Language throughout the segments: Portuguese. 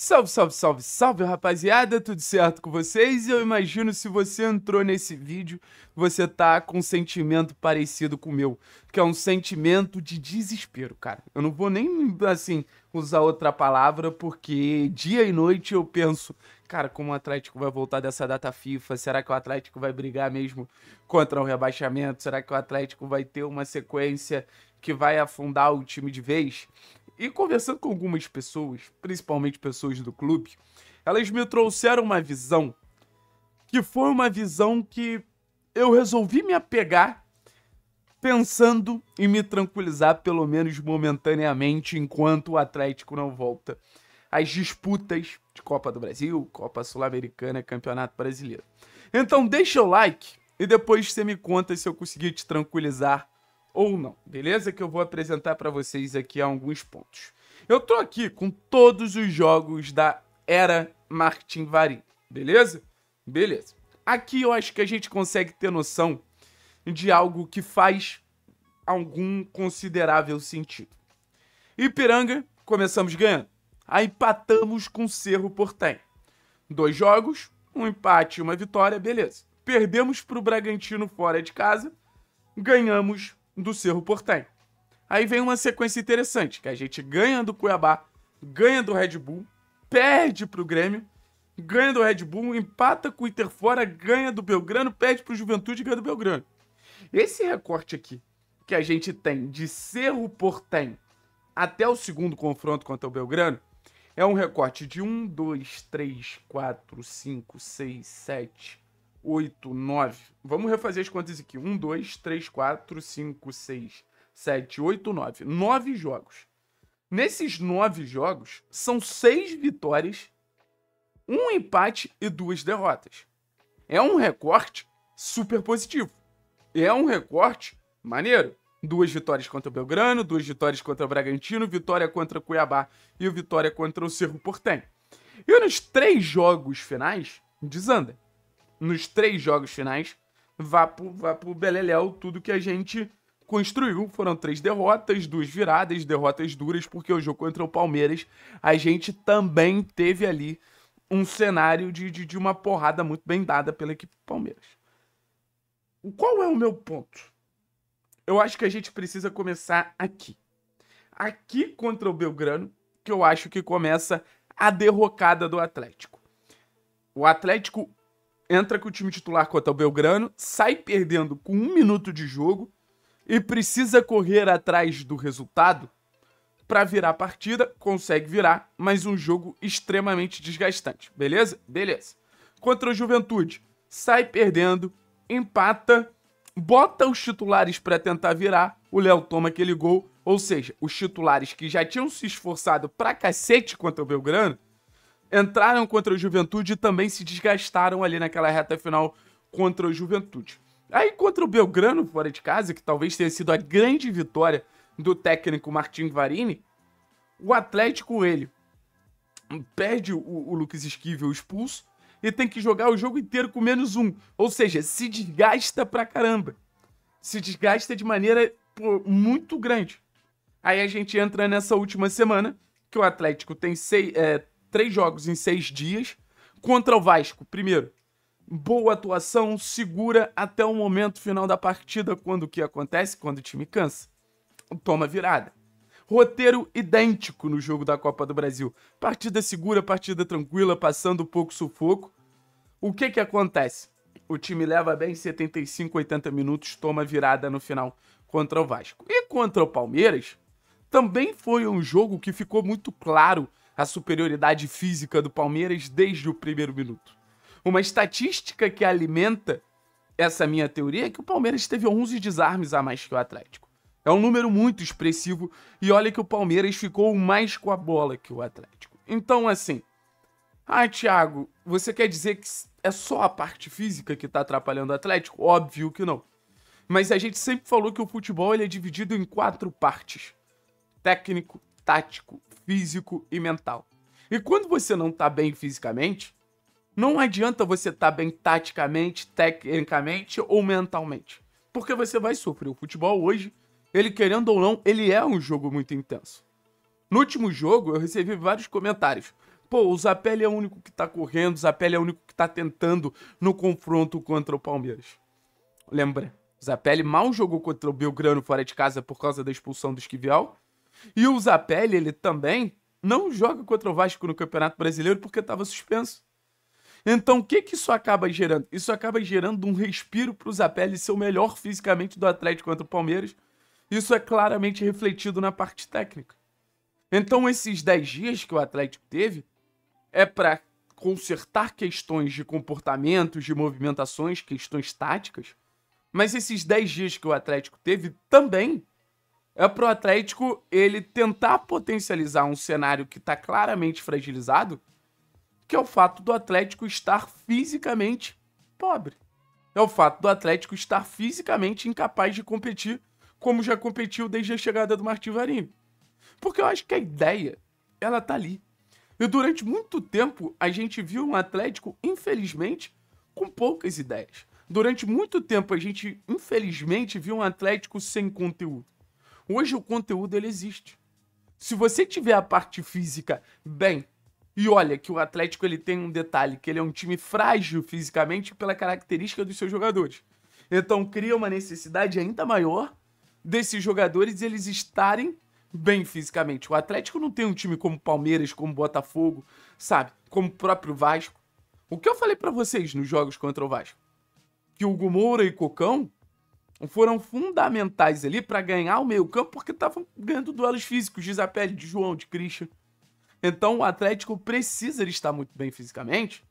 Salve, salve, salve, salve, rapaziada, tudo certo com vocês? Eu imagino se você entrou nesse vídeo, você tá com um sentimento parecido com o meu, que é um sentimento de desespero, cara. Eu não vou nem, assim, usar outra palavra, porque dia e noite eu penso, cara, como o Atlético vai voltar dessa data FIFA? Será que o Atlético vai brigar mesmo contra o rebaixamento? Será que o Atlético vai ter uma sequência que vai afundar o time de vez? E conversando com algumas pessoas, principalmente pessoas do clube, elas me trouxeram uma visão que foi uma visão que eu resolvi me apegar pensando em me tranquilizar, pelo menos momentaneamente, enquanto o Atlético não volta às disputas de Copa do Brasil, Copa Sul-Americana, Campeonato Brasileiro. Então deixa o like e depois você me conta se eu consegui te tranquilizar ou não, beleza? Que eu vou apresentar para vocês aqui alguns pontos. Eu tô aqui com todos os jogos da era Martin Varim, beleza? Beleza. Aqui eu acho que a gente consegue ter noção de algo que faz algum considerável sentido. Ipiranga, começamos ganhando. Aí empatamos com Cerro Portem. Dois jogos, um empate e uma vitória, beleza. Perdemos para o Bragantino fora de casa, ganhamos do Cerro Portem. Aí vem uma sequência interessante, que a gente ganha do Cuiabá, ganha do Red Bull, perde pro Grêmio, ganha do Red Bull, empata com o Inter fora, ganha do Belgrano, perde pro Juventude, e ganha do Belgrano. Esse recorte aqui que a gente tem de Cerro Portem até o segundo confronto contra o Belgrano é um recorte de 1, 2, 3, 4, 5, 6, 7, 8, 9. Vamos refazer as contas aqui. 1, 2, 3, 4, 5, 6, 7, 8, 9. 9 jogos. Nesses 9 jogos, são 6 vitórias, um empate e 2 derrotas. É um recorte super positivo. É um recorte maneiro. Duas vitórias contra o Belgrano, duas vitórias contra o Bragantino, vitória contra o Cuiabá e vitória contra o Cerro Portenho. E nos três jogos finais, desanda nos três jogos finais, vá pro, vá pro Beleléu tudo que a gente construiu. Foram três derrotas, duas viradas, derrotas duras, porque o jogo contra o Palmeiras a gente também teve ali um cenário de, de, de uma porrada muito bem dada pela equipe Palmeiras. Qual é o meu ponto? Eu acho que a gente precisa começar aqui. Aqui contra o Belgrano, que eu acho que começa a derrocada do Atlético. O Atlético entra com o time titular contra o Belgrano, sai perdendo com um minuto de jogo e precisa correr atrás do resultado para virar a partida, consegue virar, mas um jogo extremamente desgastante, beleza? Beleza. Contra o Juventude, sai perdendo, empata, bota os titulares para tentar virar, o Léo toma aquele gol, ou seja, os titulares que já tinham se esforçado pra cacete contra o Belgrano entraram contra o Juventude e também se desgastaram ali naquela reta final contra o Juventude. Aí contra o Belgrano, fora de casa, que talvez tenha sido a grande vitória do técnico Martin Varini, o Atlético, ele, perde o, o Lucas Esquivel expulso e tem que jogar o jogo inteiro com menos um. Ou seja, se desgasta pra caramba. Se desgasta de maneira pô, muito grande. Aí a gente entra nessa última semana, que o Atlético tem seis, é, três jogos em seis dias. Contra o Vasco, primeiro, boa atuação, segura até o momento final da partida, quando o que acontece? Quando o time cansa. Toma virada. Roteiro idêntico no jogo da Copa do Brasil. Partida segura, partida tranquila, passando pouco sufoco. O que que acontece? O time leva bem 75, 80 minutos, toma virada no final contra o Vasco. E contra o Palmeiras, também foi um jogo que ficou muito claro a superioridade física do Palmeiras desde o primeiro minuto. Uma estatística que alimenta essa minha teoria é que o Palmeiras teve 11 desarmes a mais que o Atlético. É um número muito expressivo e olha que o Palmeiras ficou mais com a bola que o Atlético. Então, assim. Ah, Thiago, você quer dizer que é só a parte física que tá atrapalhando o Atlético? Óbvio que não. Mas a gente sempre falou que o futebol ele é dividido em quatro partes: técnico, tático, físico e mental. E quando você não tá bem fisicamente, não adianta você estar tá bem taticamente, tecnicamente ou mentalmente. Porque você vai sofrer. O futebol hoje, ele querendo ou não, ele é um jogo muito intenso. No último jogo, eu recebi vários comentários. Pô, o Zapelli é o único que tá correndo, o Zapelli é o único que tá tentando no confronto contra o Palmeiras. Lembra? Zapelli mal jogou contra o Belgrano fora de casa por causa da expulsão do Esquivel. E o Zapelli, ele também não joga contra o Vasco no Campeonato Brasileiro porque estava suspenso. Então, o que, que isso acaba gerando? Isso acaba gerando um respiro para o Zapelli ser o melhor fisicamente do Atlético contra o Palmeiras. Isso é claramente refletido na parte técnica. Então, esses 10 dias que o Atlético teve é para consertar questões de comportamentos, de movimentações, questões táticas. Mas esses 10 dias que o Atlético teve também é pro Atlético ele tentar potencializar um cenário que está claramente fragilizado, que é o fato do Atlético estar fisicamente pobre. É o fato do Atlético estar fisicamente incapaz de competir como já competiu desde a chegada do Martin Varinho. Porque eu acho que a ideia, ela tá ali. E durante muito tempo a gente viu um Atlético, infelizmente, com poucas ideias. Durante muito tempo a gente, infelizmente, viu um Atlético sem conteúdo. Hoje o conteúdo ele existe. Se você tiver a parte física bem, e olha que o Atlético ele tem um detalhe, que ele é um time frágil fisicamente pela característica dos seus jogadores. Então cria uma necessidade ainda maior desses jogadores eles estarem bem fisicamente. O Atlético não tem um time como Palmeiras, como Botafogo, sabe? Como o próprio Vasco. O que eu falei para vocês nos jogos contra o Vasco? Que o Hugo Moura e Cocão foram fundamentais ali para ganhar o meio-campo, porque estavam ganhando duelos físicos de Isapelli, de João, de Christian. Então o Atlético precisa estar muito bem fisicamente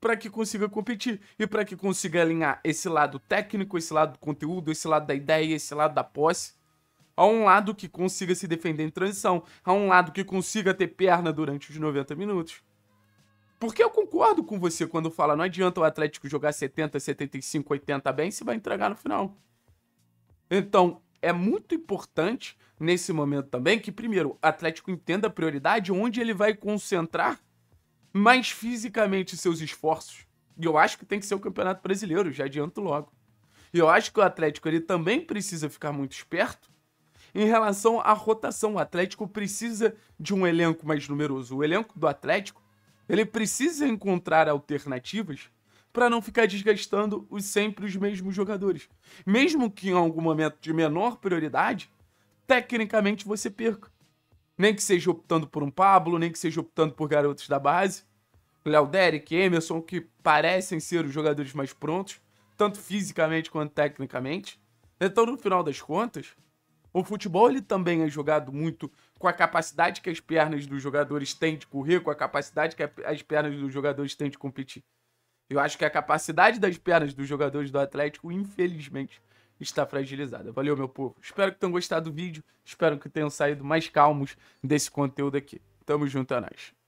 para que consiga competir e para que consiga alinhar esse lado técnico, esse lado do conteúdo, esse lado da ideia, esse lado da posse, a um lado que consiga se defender em transição, a um lado que consiga ter perna durante os 90 minutos. Porque eu concordo com você quando fala não adianta o Atlético jogar 70, 75, 80 bem se vai entregar no final. Então, é muito importante nesse momento também que, primeiro, o Atlético entenda a prioridade onde ele vai concentrar mais fisicamente seus esforços. E eu acho que tem que ser o Campeonato Brasileiro, já adianto logo. E eu acho que o Atlético ele também precisa ficar muito esperto em relação à rotação. O Atlético precisa de um elenco mais numeroso. O elenco do Atlético ele precisa encontrar alternativas para não ficar desgastando os sempre os mesmos jogadores. Mesmo que em algum momento de menor prioridade, tecnicamente você perca. Nem que seja optando por um Pablo, nem que seja optando por garotos da base. Léo Derek, Emerson, que parecem ser os jogadores mais prontos, tanto fisicamente quanto tecnicamente. Então, no final das contas, o futebol ele também é jogado muito com a capacidade que as pernas dos jogadores têm de correr, com a capacidade que as pernas dos jogadores têm de competir. Eu acho que a capacidade das pernas dos jogadores do Atlético, infelizmente, está fragilizada. Valeu, meu povo. Espero que tenham gostado do vídeo. Espero que tenham saído mais calmos desse conteúdo aqui. Tamo junto, é nóis.